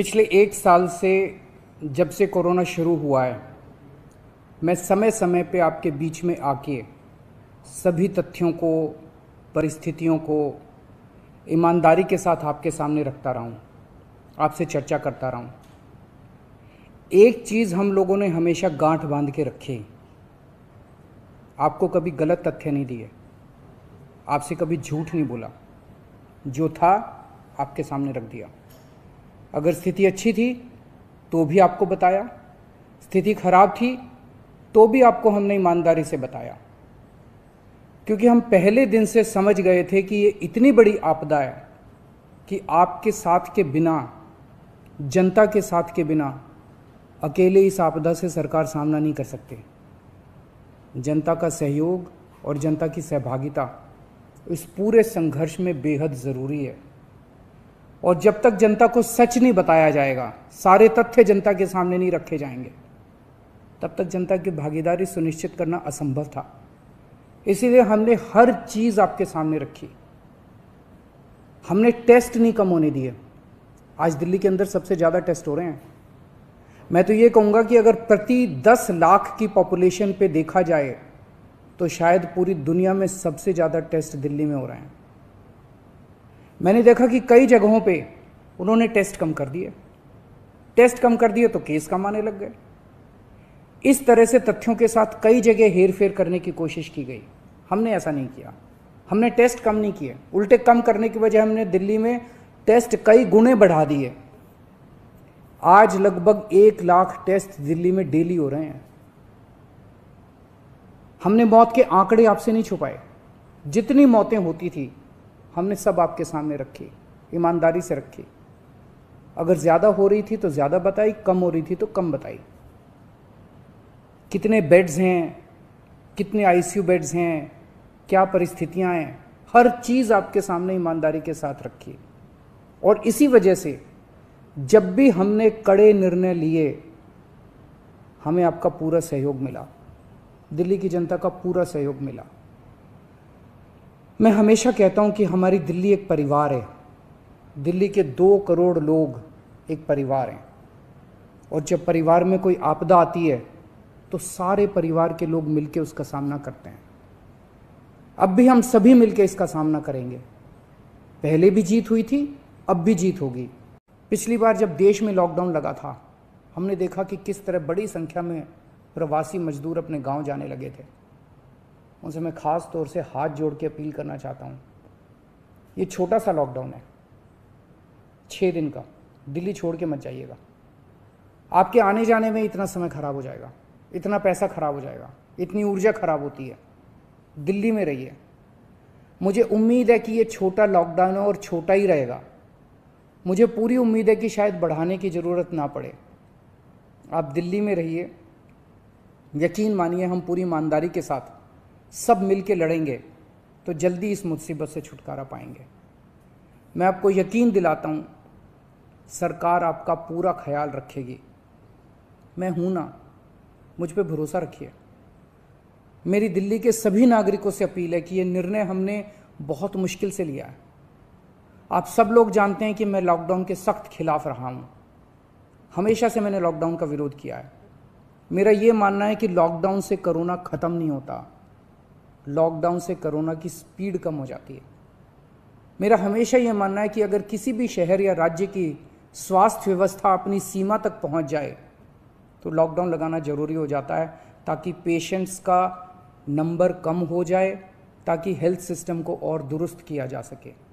पिछले एक साल से जब से कोरोना शुरू हुआ है मैं समय समय पे आपके बीच में आके सभी तथ्यों को परिस्थितियों को ईमानदारी के साथ आपके सामने रखता रहा हूँ आपसे चर्चा करता रहा हूँ एक चीज़ हम लोगों ने हमेशा गांठ बांध के रखी आपको कभी गलत तथ्य नहीं दिए आपसे कभी झूठ नहीं बोला जो था आपके सामने रख दिया अगर स्थिति अच्छी थी तो भी आपको बताया स्थिति खराब थी तो भी आपको हमने ईमानदारी से बताया क्योंकि हम पहले दिन से समझ गए थे कि ये इतनी बड़ी आपदा है कि आपके साथ के बिना जनता के साथ के बिना अकेले इस आपदा से सरकार सामना नहीं कर सकते जनता का सहयोग और जनता की सहभागिता इस पूरे संघर्ष में बेहद ज़रूरी है और जब तक जनता को सच नहीं बताया जाएगा सारे तथ्य जनता के सामने नहीं रखे जाएंगे तब तक जनता की भागीदारी सुनिश्चित करना असंभव था इसीलिए हमने हर चीज़ आपके सामने रखी हमने टेस्ट नहीं कम होने दिए आज दिल्ली के अंदर सबसे ज़्यादा टेस्ट हो रहे हैं मैं तो ये कहूँगा कि अगर प्रति दस लाख की पॉपुलेशन पे देखा जाए तो शायद पूरी दुनिया में सबसे ज़्यादा टेस्ट दिल्ली में हो रहे हैं मैंने देखा कि कई जगहों पे उन्होंने टेस्ट कम कर दिए टेस्ट कम कर दिए तो केस कम आने लग गए इस तरह से तथ्यों के साथ कई जगह हेर फेर करने की कोशिश की गई हमने ऐसा नहीं किया हमने टेस्ट कम नहीं किए उल्टे कम करने की वजह हमने दिल्ली में टेस्ट कई गुणे बढ़ा दिए आज लगभग एक लाख टेस्ट दिल्ली में डेली हो रहे हैं हमने मौत के आंकड़े आपसे नहीं छुपाए जितनी मौतें होती थी हमने सब आपके सामने रखे ईमानदारी से रखी अगर ज़्यादा हो रही थी तो ज़्यादा बताई कम हो रही थी तो कम बताई कितने बेड्स हैं कितने आईसीयू बेड्स हैं क्या परिस्थितियां हैं हर चीज़ आपके सामने ईमानदारी के साथ रखी और इसी वजह से जब भी हमने कड़े निर्णय लिए हमें आपका पूरा सहयोग मिला दिल्ली की जनता का पूरा सहयोग मिला मैं हमेशा कहता हूँ कि हमारी दिल्ली एक परिवार है दिल्ली के दो करोड़ लोग एक परिवार हैं और जब परिवार में कोई आपदा आती है तो सारे परिवार के लोग मिलकर उसका सामना करते हैं अब भी हम सभी मिलकर इसका सामना करेंगे पहले भी जीत हुई थी अब भी जीत होगी पिछली बार जब देश में लॉकडाउन लगा था हमने देखा कि किस तरह बड़ी संख्या में प्रवासी मजदूर अपने गांव जाने लगे थे उनसे मैं ख़ास तौर से हाथ जोड़ के अपील करना चाहता हूँ ये छोटा सा लॉकडाउन है छः दिन का दिल्ली छोड़ के मत जाइएगा आपके आने जाने में इतना समय ख़राब हो जाएगा इतना पैसा ख़राब हो जाएगा इतनी ऊर्जा ख़राब होती है दिल्ली में रहिए मुझे उम्मीद है कि ये छोटा लॉकडाउन है और छोटा ही रहेगा मुझे पूरी उम्मीद है कि शायद बढ़ाने की ज़रूरत ना पड़े आप दिल्ली में रहिए यकीन मानिए हम पूरी ईमानदारी के साथ सब मिल के लड़ेंगे तो जल्दी इस मुसीबत से छुटकारा पाएंगे मैं आपको यकीन दिलाता हूँ सरकार आपका पूरा ख्याल रखेगी मैं हूँ ना मुझ पर भरोसा रखिए मेरी दिल्ली के सभी नागरिकों से अपील है कि ये निर्णय हमने बहुत मुश्किल से लिया है आप सब लोग जानते हैं कि मैं लॉकडाउन के सख्त खिलाफ रहा हूँ हमेशा से मैंने लॉकडाउन का विरोध किया है मेरा ये मानना है कि लॉकडाउन से कोरोना ख़त्म नहीं होता लॉकडाउन से कोरोना की स्पीड कम हो जाती है मेरा हमेशा यह मानना है कि अगर किसी भी शहर या राज्य की स्वास्थ्य व्यवस्था अपनी सीमा तक पहुंच जाए तो लॉकडाउन लगाना ज़रूरी हो जाता है ताकि पेशेंट्स का नंबर कम हो जाए ताकि हेल्थ सिस्टम को और दुरुस्त किया जा सके